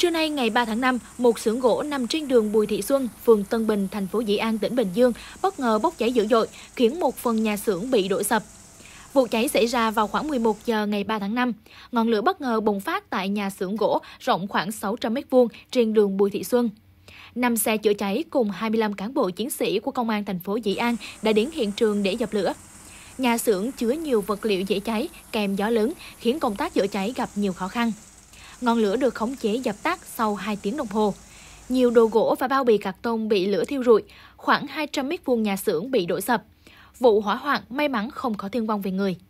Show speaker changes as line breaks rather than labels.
Trưa nay ngày 3 tháng 5, một xưởng gỗ nằm trên đường Bùi Thị Xuân, phường Tân Bình, thành phố Dĩ An, tỉnh Bình Dương bất ngờ bốc cháy dữ dội, khiến một phần nhà xưởng bị đổ sập. Vụ cháy xảy ra vào khoảng 11 giờ ngày 3 tháng 5. Ngọn lửa bất ngờ bùng phát tại nhà xưởng gỗ rộng khoảng 600 m2 trên đường Bùi Thị Xuân. Năm xe chữa cháy cùng 25 cán bộ chiến sĩ của công an thành phố Dĩ An đã đến hiện trường để dập lửa. Nhà xưởng chứa nhiều vật liệu dễ cháy kèm gió lớn khiến công tác chữa cháy gặp nhiều khó khăn. Ngọn lửa được khống chế dập tắt sau 2 tiếng đồng hồ. Nhiều đồ gỗ và bao bì cạc tông bị lửa thiêu rụi, khoảng 200 mét vuông nhà xưởng bị đổ sập. Vụ hỏa hoạn may mắn không có thương vong về người.